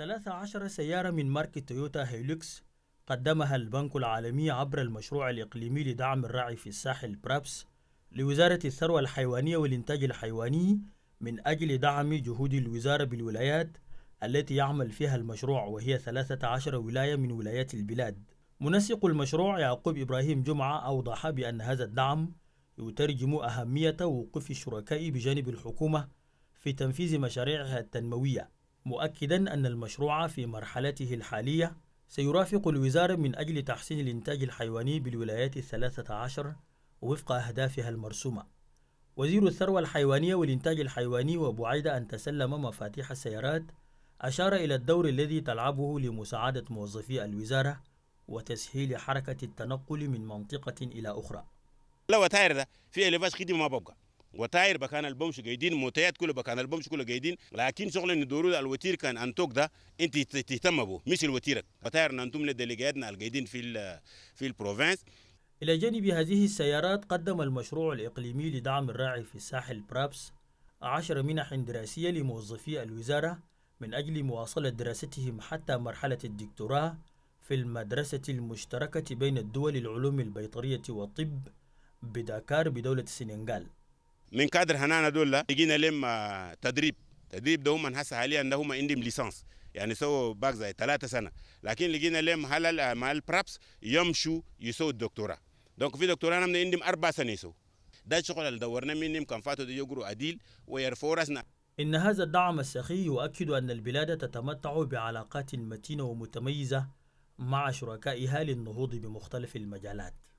13 سيارة من ماركة تويوتا هيلوكس قدمها البنك العالمي عبر المشروع الإقليمي لدعم الرعي في الساحل برابس لوزارة الثروة الحيوانية والإنتاج الحيواني من أجل دعم جهود الوزارة بالولايات التي يعمل فيها المشروع وهي 13 ولاية من ولايات البلاد منسق المشروع يعقوب إبراهيم جمعة أوضح بأن هذا الدعم يترجم أهمية وقوف الشركاء بجانب الحكومة في تنفيذ مشاريعها التنموية مؤكدا أن المشروع في مرحلته الحالية سيرافق الوزارة من أجل تحسين الإنتاج الحيواني بالولايات الثلاثة عشر وفق أهدافها المرسومة وزير الثروة الحيوانية والإنتاج الحيواني وبعيد أن تسلم مفاتيح السيارات أشار إلى الدور الذي تلعبه لمساعدة موظفي الوزارة وتسهيل حركة التنقل من منطقة إلى أخرى لو تاير ده في إليفاس خدمة ما ببقى وتاير بكان البومش جيدين موتيات كله بكان البومش كله جيدين لكن شغل ان دورو الوتير كان انتوك ده انت تهتم به مش الوتيرك وتاير انتم لدليجاتنا الجيدين في في البروفنس إلى جانب هذه السيارات قدم المشروع الإقليمي لدعم الراعي في الساحل برابس عشر منح دراسية لموظفي الوزارة من أجل مواصلة دراستهم حتى مرحلة الدكتوراه في المدرسة المشتركة بين الدول العلوم البيطرية والطب بداكار بدولة السنغال من كادر هنانا دول يجينا لهم تدريب تدريب ده هم هسه حاليا ده هم عندهم ليسانس يعني سو باك زي ثلاثة سنة لكن لقينا لهم هلال مع البرابس يمشوا يسووا الدكتوراه دونك في دكتوراه من عندهم أربع سنين يسووا ده الشغل اللي دورنا منهم كان فاتوا يقروا أديل ويرفعوا راسنا إن هذا الدعم السخي يؤكد أن البلاد تتمتع بعلاقات متينة ومتميزة مع شركائها للنهوض بمختلف المجالات